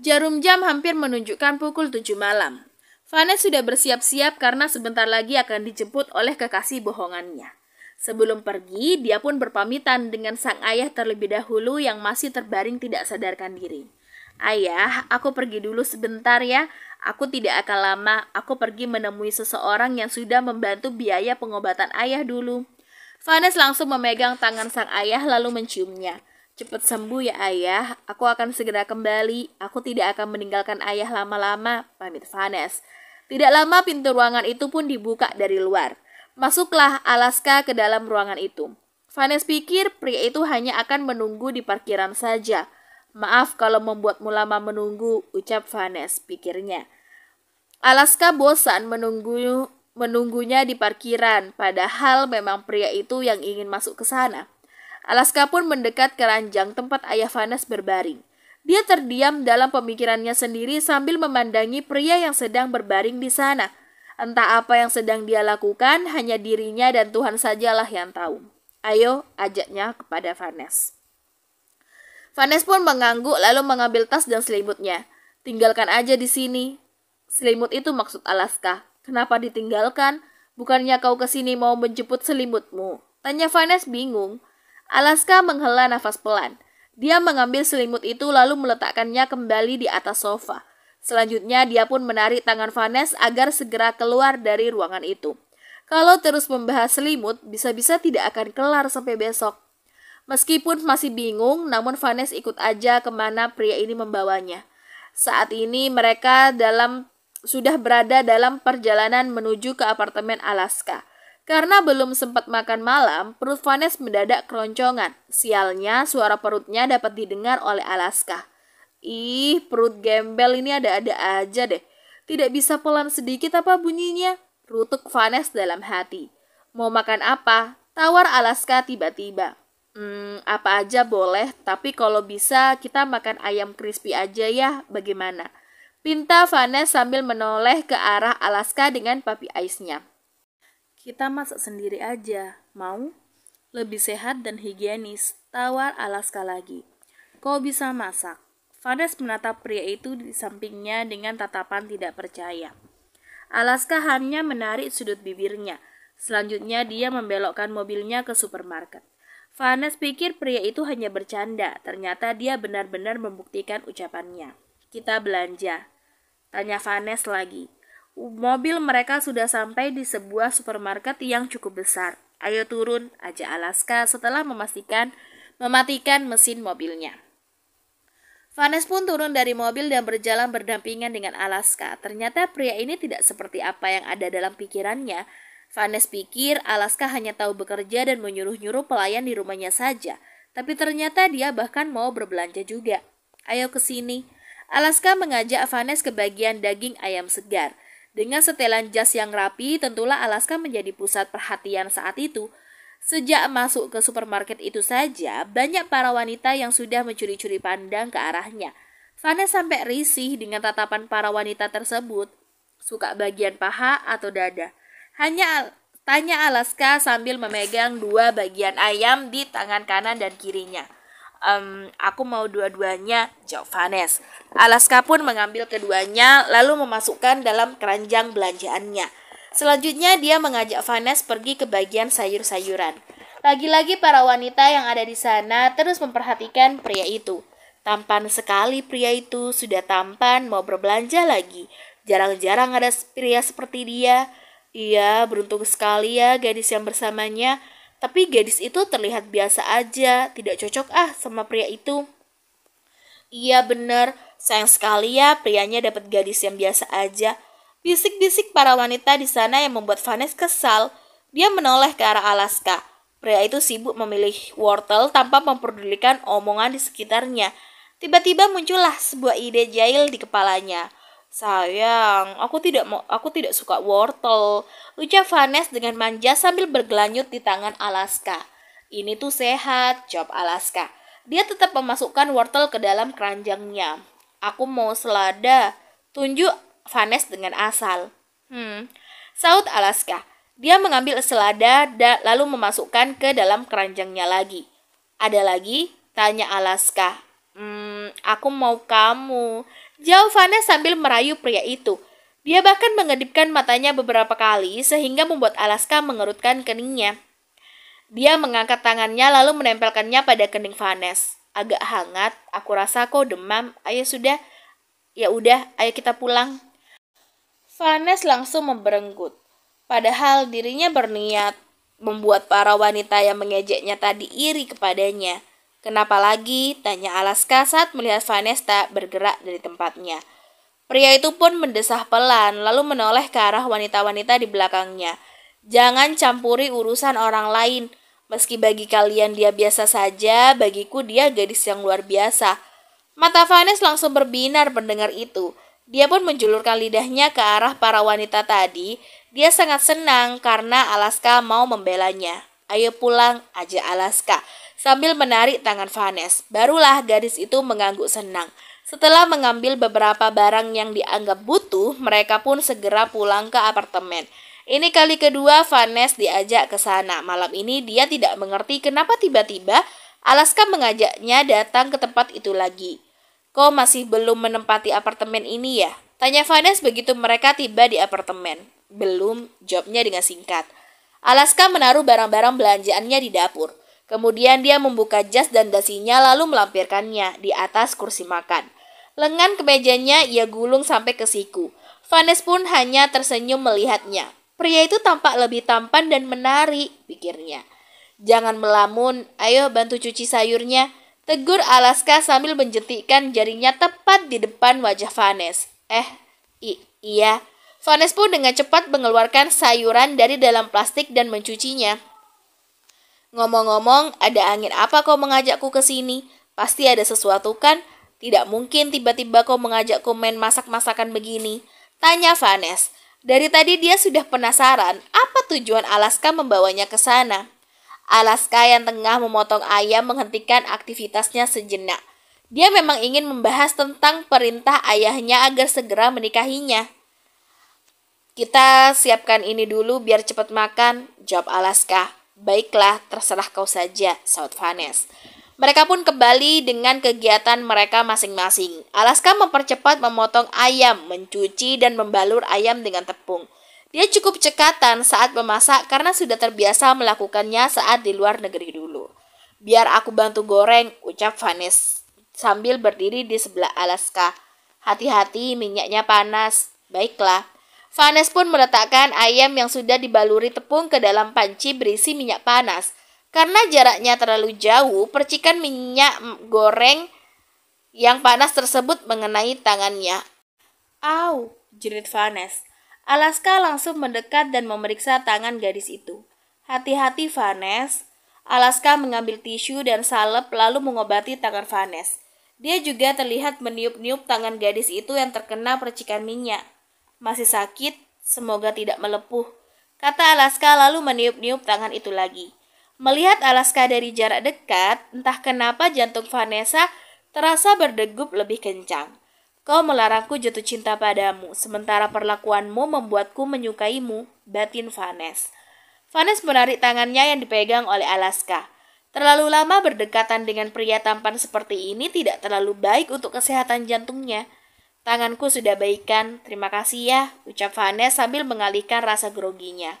Jarum jam hampir menunjukkan pukul 7 malam. Vanes sudah bersiap-siap karena sebentar lagi akan dijemput oleh kekasih bohongannya. Sebelum pergi, dia pun berpamitan dengan sang ayah terlebih dahulu yang masih terbaring tidak sadarkan diri. Ayah, aku pergi dulu sebentar ya. Aku tidak akan lama. Aku pergi menemui seseorang yang sudah membantu biaya pengobatan ayah dulu. Vanes langsung memegang tangan sang ayah lalu menciumnya. Cepat sembuh ya ayah, aku akan segera kembali. Aku tidak akan meninggalkan ayah lama-lama, pamit Vanes. Tidak lama pintu ruangan itu pun dibuka dari luar. Masuklah Alaska ke dalam ruangan itu. Vanes pikir pria itu hanya akan menunggu di parkiran saja. Maaf kalau membuatmu lama menunggu, ucap Vanes pikirnya. Alaska bosan menunggu menunggunya di parkiran, padahal memang pria itu yang ingin masuk ke sana. Alaska pun mendekat ke ranjang tempat ayah Vanes berbaring. Dia terdiam dalam pemikirannya sendiri sambil memandangi pria yang sedang berbaring di sana. Entah apa yang sedang dia lakukan, hanya dirinya dan Tuhan sajalah yang tahu. Ayo, ajaknya kepada Vanes. Vanes pun mengangguk lalu mengambil tas dan selimutnya. Tinggalkan aja di sini. Selimut itu maksud Alaska. Kenapa ditinggalkan? Bukannya kau ke sini mau menjemput selimutmu? Tanya Vanes bingung. Alaska menghela nafas pelan. Dia mengambil selimut itu lalu meletakkannya kembali di atas sofa. Selanjutnya dia pun menarik tangan Vanes agar segera keluar dari ruangan itu. Kalau terus membahas selimut, bisa-bisa tidak akan kelar sampai besok. Meskipun masih bingung, namun Vanes ikut aja kemana pria ini membawanya. Saat ini mereka dalam sudah berada dalam perjalanan menuju ke apartemen Alaska. Karena belum sempat makan malam, perut Vanes mendadak keroncongan. Sialnya, suara perutnya dapat didengar oleh Alaska. Ih, perut gembel ini ada-ada aja deh. Tidak bisa pelan sedikit apa bunyinya? Rutuk Vanes dalam hati. Mau makan apa? Tawar Alaska tiba-tiba. Hmm, apa aja boleh, tapi kalau bisa kita makan ayam crispy aja ya, bagaimana? Pinta Vanes sambil menoleh ke arah Alaska dengan papi aisnya. Kita masak sendiri aja, mau? Lebih sehat dan higienis, tawar Alaska lagi. Kau bisa masak. Fares menatap pria itu di sampingnya dengan tatapan tidak percaya. Alaska hanya menarik sudut bibirnya. Selanjutnya dia membelokkan mobilnya ke supermarket. Vanes pikir pria itu hanya bercanda, ternyata dia benar-benar membuktikan ucapannya. Kita belanja. Tanya Vanes lagi. Mobil mereka sudah sampai di sebuah supermarket yang cukup besar. Ayo turun, ajak Alaska setelah memastikan mematikan mesin mobilnya. Vanes pun turun dari mobil dan berjalan berdampingan dengan Alaska. Ternyata pria ini tidak seperti apa yang ada dalam pikirannya. Vanes pikir Alaska hanya tahu bekerja dan menyuruh-nyuruh pelayan di rumahnya saja. Tapi ternyata dia bahkan mau berbelanja juga. Ayo ke sini. Alaska mengajak Vanes ke bagian daging ayam segar. Dengan setelan jas yang rapi, tentulah Alaska menjadi pusat perhatian saat itu. Sejak masuk ke supermarket itu saja, banyak para wanita yang sudah mencuri-curi pandang ke arahnya. Vanessa sampai risih dengan tatapan para wanita tersebut. Suka bagian paha atau dada. Hanya tanya Alaska sambil memegang dua bagian ayam di tangan kanan dan kirinya um, aku mau dua-duanya jawab Jovanes. Alaska pun mengambil keduanya lalu memasukkan dalam keranjang belanjaannya. Selanjutnya dia mengajak Vanes pergi ke bagian sayur-sayuran. Lagi-lagi para wanita yang ada di sana terus memperhatikan pria itu. Tampan sekali pria itu, sudah tampan mau berbelanja lagi. Jarang-jarang ada pria seperti dia. Iya, beruntung sekali ya gadis yang bersamanya. Tapi gadis itu terlihat biasa aja, tidak cocok ah sama pria itu. Iya bener, sayang sekali ya prianya dapat gadis yang biasa aja. Bisik-bisik para wanita di sana yang membuat Vanessa kesal. Dia menoleh ke arah Alaska. Pria itu sibuk memilih wortel tanpa memperdulikan omongan di sekitarnya. Tiba-tiba muncullah sebuah ide jahil di kepalanya. Sayang, aku tidak mau aku tidak suka wortel, ucap Vanes dengan manja sambil bergelanyut di tangan Alaska. Ini tuh sehat, jawab Alaska. Dia tetap memasukkan wortel ke dalam keranjangnya. Aku mau selada, tunjuk Vanes dengan asal. Hmm, saut Alaska. Dia mengambil selada dan lalu memasukkan ke dalam keranjangnya lagi. Ada lagi? Tanya Alaska. Hmm, aku mau kamu. Jauh Vane sambil merayu pria itu. Dia bahkan mengedipkan matanya beberapa kali sehingga membuat Alaska mengerutkan keningnya. Dia mengangkat tangannya lalu menempelkannya pada kening Vanes. Agak hangat, aku rasa kau demam. Ayo sudah, ya udah, ayo kita pulang. Vanes langsung memberenggut. Padahal dirinya berniat membuat para wanita yang mengejeknya tadi iri kepadanya. Kenapa lagi? Tanya Alaska saat melihat Vanessa bergerak dari tempatnya. Pria itu pun mendesah pelan, lalu menoleh ke arah wanita-wanita di belakangnya. Jangan campuri urusan orang lain. Meski bagi kalian dia biasa saja, bagiku dia gadis yang luar biasa. Mata Vanes langsung berbinar mendengar itu. Dia pun menjulurkan lidahnya ke arah para wanita tadi. Dia sangat senang karena Alaska mau membelanya. Ayo pulang aja Alaska. Sambil menarik tangan Vanes, barulah gadis itu mengangguk senang. Setelah mengambil beberapa barang yang dianggap butuh, mereka pun segera pulang ke apartemen. Ini kali kedua Vanes diajak ke sana. Malam ini dia tidak mengerti kenapa tiba-tiba Alaska mengajaknya datang ke tempat itu lagi. Kau masih belum menempati apartemen ini ya? Tanya Vanes begitu mereka tiba di apartemen. Belum, jawabnya dengan singkat. Alaska menaruh barang-barang belanjaannya di dapur. Kemudian dia membuka jas dan dasinya lalu melampirkannya di atas kursi makan. Lengan kemejanya ia gulung sampai ke siku. Vanes pun hanya tersenyum melihatnya. Pria itu tampak lebih tampan dan menarik, pikirnya. Jangan melamun, ayo bantu cuci sayurnya. Tegur Alaska sambil menjentikkan jarinya tepat di depan wajah Vanes. Eh, iya, Vanes pun dengan cepat mengeluarkan sayuran dari dalam plastik dan mencucinya. Ngomong-ngomong, ada angin apa kau mengajakku ke sini? Pasti ada sesuatu kan? Tidak mungkin tiba-tiba kau mengajakku main masak-masakan begini. Tanya Vanes. Dari tadi dia sudah penasaran apa tujuan Alaska membawanya ke sana. Alaska yang tengah memotong ayam menghentikan aktivitasnya sejenak. Dia memang ingin membahas tentang perintah ayahnya agar segera menikahinya. Kita siapkan ini dulu biar cepat makan, jawab Alaska. Baiklah, terserah kau saja, Saut Vanes. Mereka pun kembali dengan kegiatan mereka masing-masing. Alaska mempercepat memotong ayam, mencuci, dan membalur ayam dengan tepung. Dia cukup cekatan saat memasak karena sudah terbiasa melakukannya saat di luar negeri dulu. Biar aku bantu goreng, ucap Vanes sambil berdiri di sebelah Alaska. Hati-hati, minyaknya panas. Baiklah, Vanes pun meletakkan ayam yang sudah dibaluri tepung ke dalam panci berisi minyak panas. Karena jaraknya terlalu jauh, percikan minyak goreng yang panas tersebut mengenai tangannya. Au, jerit Vanes. Alaska langsung mendekat dan memeriksa tangan gadis itu. Hati-hati, Vanes. Alaska mengambil tisu dan salep lalu mengobati tangan Vanes. Dia juga terlihat meniup-niup tangan gadis itu yang terkena percikan minyak. Masih sakit? Semoga tidak melepuh. Kata Alaska lalu meniup-niup tangan itu lagi. Melihat Alaska dari jarak dekat, entah kenapa jantung Vanessa terasa berdegup lebih kencang. Kau melarangku jatuh cinta padamu, sementara perlakuanmu membuatku menyukaimu, batin Vanessa. Vanessa menarik tangannya yang dipegang oleh Alaska. Terlalu lama berdekatan dengan pria tampan seperti ini tidak terlalu baik untuk kesehatan jantungnya. Tanganku sudah baikan, terima kasih ya, ucap Vanessa sambil mengalihkan rasa groginya.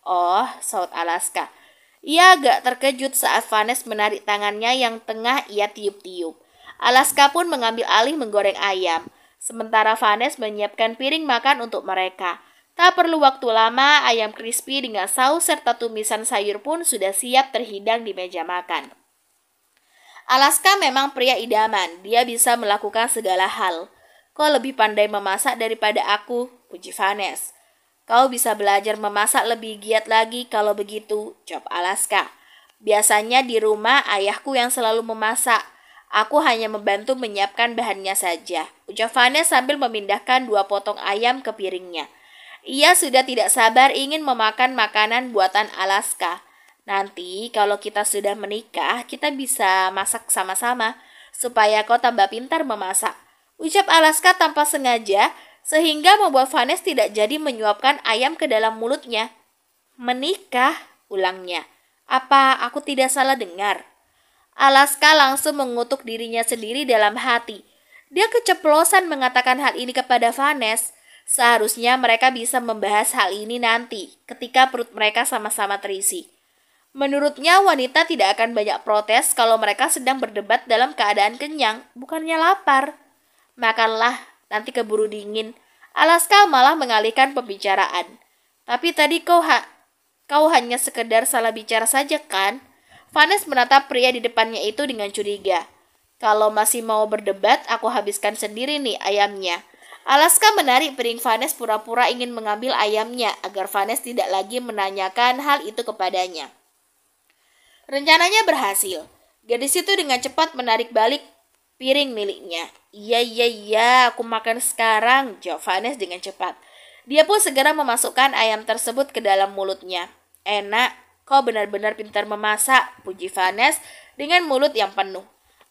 Oh, saut Alaska. Ia agak terkejut saat Vanes menarik tangannya yang tengah ia tiup-tiup. Alaska pun mengambil alih menggoreng ayam. Sementara Vanes menyiapkan piring makan untuk mereka. Tak perlu waktu lama, ayam crispy dengan saus serta tumisan sayur pun sudah siap terhidang di meja makan. Alaska memang pria idaman, dia bisa melakukan segala hal. Kau lebih pandai memasak daripada aku, puji Vanes. Kau bisa belajar memasak lebih giat lagi kalau begitu, jawab Alaska. Biasanya di rumah ayahku yang selalu memasak. Aku hanya membantu menyiapkan bahannya saja. Ucap Vanes sambil memindahkan dua potong ayam ke piringnya. Ia sudah tidak sabar ingin memakan makanan buatan Alaska. Nanti kalau kita sudah menikah, kita bisa masak sama-sama supaya kau tambah pintar memasak. Ucap Alaska tanpa sengaja, sehingga membuat Vanes tidak jadi menyuapkan ayam ke dalam mulutnya. Menikah, ulangnya. Apa aku tidak salah dengar? Alaska langsung mengutuk dirinya sendiri dalam hati. Dia keceplosan mengatakan hal ini kepada Vanes. Seharusnya mereka bisa membahas hal ini nanti, ketika perut mereka sama-sama terisi. Menurutnya wanita tidak akan banyak protes kalau mereka sedang berdebat dalam keadaan kenyang, bukannya lapar. Makanlah, nanti keburu dingin. Alaska malah mengalihkan pembicaraan. Tapi tadi kau ha kau hanya sekedar salah bicara saja kan? Vanes menatap pria di depannya itu dengan curiga. Kalau masih mau berdebat, aku habiskan sendiri nih ayamnya. Alaska menarik piring Vanes pura-pura ingin mengambil ayamnya agar Vanes tidak lagi menanyakan hal itu kepadanya. Rencananya berhasil. Gadis itu dengan cepat menarik balik piring miliknya. Iya, iya, iya, aku makan sekarang, jawab Vanes dengan cepat. Dia pun segera memasukkan ayam tersebut ke dalam mulutnya. Enak, kau benar-benar pintar memasak, puji Vanes dengan mulut yang penuh.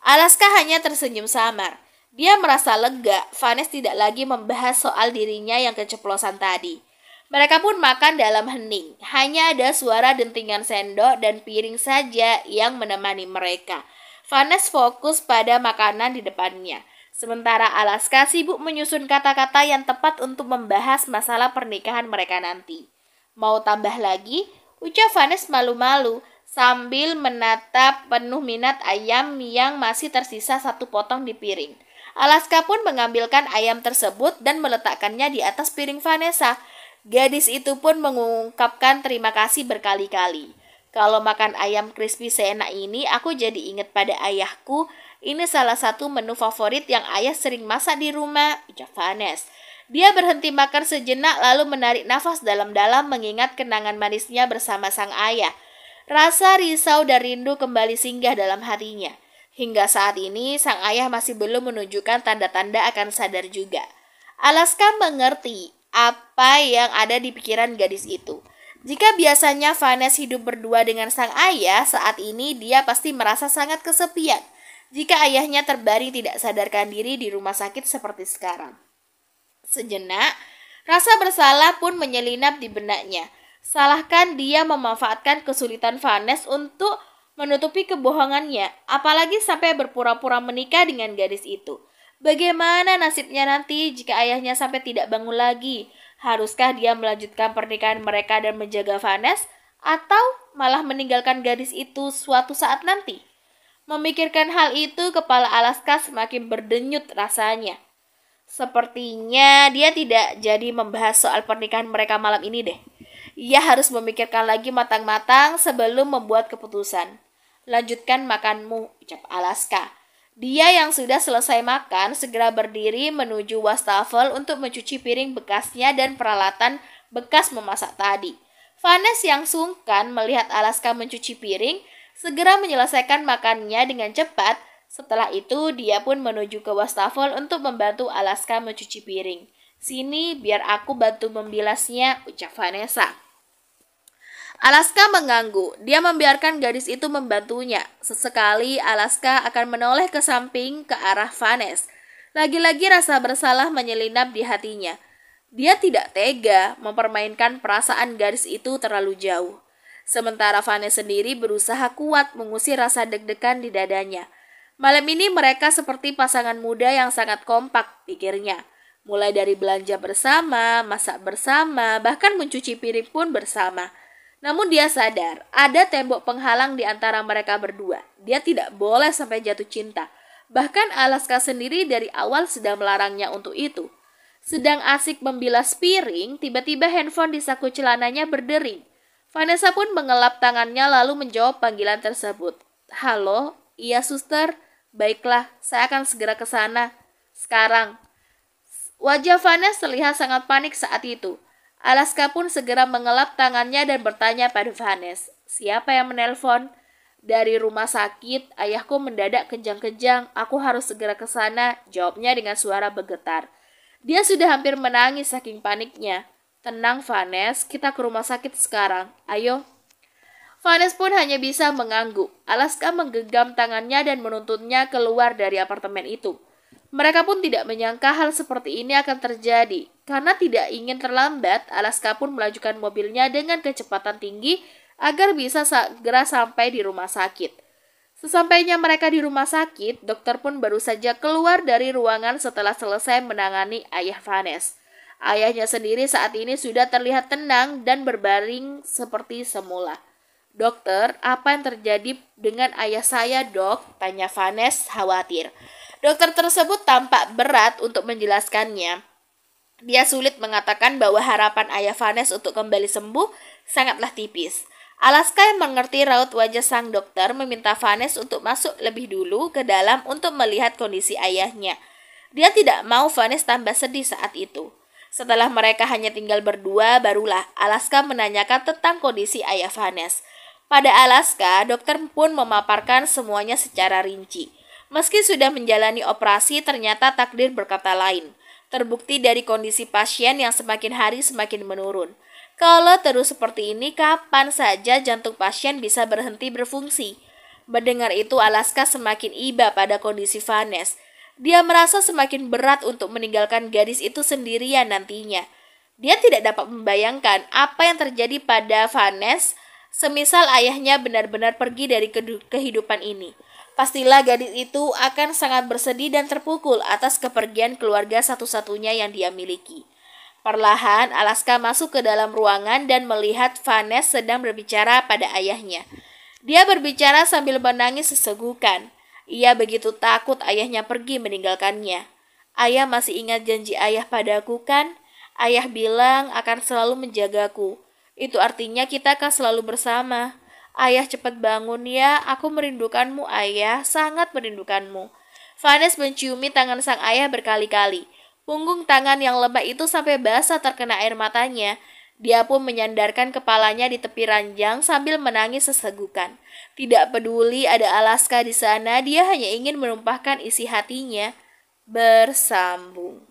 Alaska hanya tersenyum samar. Dia merasa lega, Vanes tidak lagi membahas soal dirinya yang keceplosan tadi. Mereka pun makan dalam hening. Hanya ada suara dentingan sendok dan piring saja yang menemani mereka. Vanes fokus pada makanan di depannya. Sementara Alaska sibuk menyusun kata-kata yang tepat untuk membahas masalah pernikahan mereka nanti. Mau tambah lagi? Ucap Vanes malu-malu sambil menatap penuh minat ayam yang masih tersisa satu potong di piring. Alaska pun mengambilkan ayam tersebut dan meletakkannya di atas piring Vanessa. Gadis itu pun mengungkapkan terima kasih berkali-kali. Kalau makan ayam crispy seenak ini, aku jadi ingat pada ayahku. Ini salah satu menu favorit yang ayah sering masak di rumah, ucap Vanes. Dia berhenti makan sejenak lalu menarik nafas dalam-dalam mengingat kenangan manisnya bersama sang ayah. Rasa risau dan rindu kembali singgah dalam hatinya. Hingga saat ini, sang ayah masih belum menunjukkan tanda-tanda akan sadar juga. Alaska mengerti apa yang ada di pikiran gadis itu. Jika biasanya Vanes hidup berdua dengan sang ayah, saat ini dia pasti merasa sangat kesepian jika ayahnya terbaring tidak sadarkan diri di rumah sakit seperti sekarang. Sejenak, rasa bersalah pun menyelinap di benaknya. Salahkan dia memanfaatkan kesulitan Vanes untuk menutupi kebohongannya, apalagi sampai berpura-pura menikah dengan gadis itu. Bagaimana nasibnya nanti jika ayahnya sampai tidak bangun lagi? Haruskah dia melanjutkan pernikahan mereka dan menjaga Vanes, atau malah meninggalkan gadis itu suatu saat nanti? Memikirkan hal itu, kepala Alaska semakin berdenyut rasanya. Sepertinya dia tidak jadi membahas soal pernikahan mereka malam ini deh. Ia harus memikirkan lagi matang-matang sebelum membuat keputusan. Lanjutkan makanmu, ucap Alaska. Dia yang sudah selesai makan segera berdiri menuju wastafel untuk mencuci piring bekasnya dan peralatan bekas memasak tadi. Vanes yang sungkan melihat Alaska mencuci piring segera menyelesaikan makannya dengan cepat. Setelah itu, dia pun menuju ke wastafel untuk membantu Alaska mencuci piring. Sini, biar aku bantu membilasnya, ucap Vanessa. Alaska mengganggu. Dia membiarkan gadis itu membantunya. Sesekali Alaska akan menoleh ke samping ke arah Vanes. Lagi-lagi rasa bersalah menyelinap di hatinya. Dia tidak tega mempermainkan perasaan gadis itu terlalu jauh. Sementara Vanes sendiri berusaha kuat mengusir rasa deg-degan di dadanya. Malam ini mereka seperti pasangan muda yang sangat kompak, pikirnya. Mulai dari belanja bersama, masak bersama, bahkan mencuci piring pun bersama. Namun dia sadar, ada tembok penghalang di antara mereka berdua. Dia tidak boleh sampai jatuh cinta. Bahkan Alaska sendiri dari awal sudah melarangnya untuk itu. Sedang asik membilas piring, tiba-tiba handphone di saku celananya berdering. Vanessa pun mengelap tangannya lalu menjawab panggilan tersebut. Halo, iya suster, baiklah, saya akan segera ke sana. Sekarang. Wajah Vanessa terlihat sangat panik saat itu. Alaska pun segera mengelap tangannya dan bertanya pada Vanes, siapa yang menelpon? Dari rumah sakit, ayahku mendadak kejang-kejang, aku harus segera ke sana, jawabnya dengan suara bergetar. Dia sudah hampir menangis saking paniknya. Tenang, Vanes, kita ke rumah sakit sekarang. Ayo. Vanes pun hanya bisa mengangguk. Alaska menggenggam tangannya dan menuntutnya keluar dari apartemen itu. Mereka pun tidak menyangka hal seperti ini akan terjadi, karena tidak ingin terlambat, Alaska pun melajukan mobilnya dengan kecepatan tinggi agar bisa segera sampai di rumah sakit. Sesampainya mereka di rumah sakit, dokter pun baru saja keluar dari ruangan setelah selesai menangani ayah Vanes. Ayahnya sendiri saat ini sudah terlihat tenang dan berbaring seperti semula. Dokter, apa yang terjadi dengan ayah saya, dok? Tanya Vanes khawatir. Dokter tersebut tampak berat untuk menjelaskannya. Dia sulit mengatakan bahwa harapan ayah Vanes untuk kembali sembuh sangatlah tipis. Alaska yang mengerti raut wajah sang dokter meminta Vanes untuk masuk lebih dulu ke dalam untuk melihat kondisi ayahnya. Dia tidak mau Vanes tambah sedih saat itu. Setelah mereka hanya tinggal berdua, barulah Alaska menanyakan tentang kondisi ayah Vanes. Pada Alaska, dokter pun memaparkan semuanya secara rinci. Meski sudah menjalani operasi, ternyata takdir berkata lain. Terbukti dari kondisi pasien yang semakin hari semakin menurun. Kalau terus seperti ini, kapan saja jantung pasien bisa berhenti berfungsi? Mendengar itu, Alaska semakin iba pada kondisi Vanes. Dia merasa semakin berat untuk meninggalkan gadis itu sendirian nantinya. Dia tidak dapat membayangkan apa yang terjadi pada Vanes, semisal ayahnya benar-benar pergi dari kehidupan ini. Pastilah gadis itu akan sangat bersedih dan terpukul atas kepergian keluarga satu-satunya yang dia miliki. Perlahan, Alaska masuk ke dalam ruangan dan melihat Vanessa sedang berbicara pada ayahnya. Dia berbicara sambil menangis sesegukan. Ia begitu takut ayahnya pergi meninggalkannya. Ayah masih ingat janji ayah padaku kan? Ayah bilang akan selalu menjagaku. Itu artinya kita akan selalu bersama. Ayah cepat bangun ya, aku merindukanmu ayah, sangat merindukanmu. Vanes menciumi tangan sang ayah berkali-kali. Punggung tangan yang lembab itu sampai basah terkena air matanya. Dia pun menyandarkan kepalanya di tepi ranjang sambil menangis sesegukan. Tidak peduli ada Alaska di sana, dia hanya ingin menumpahkan isi hatinya. Bersambung.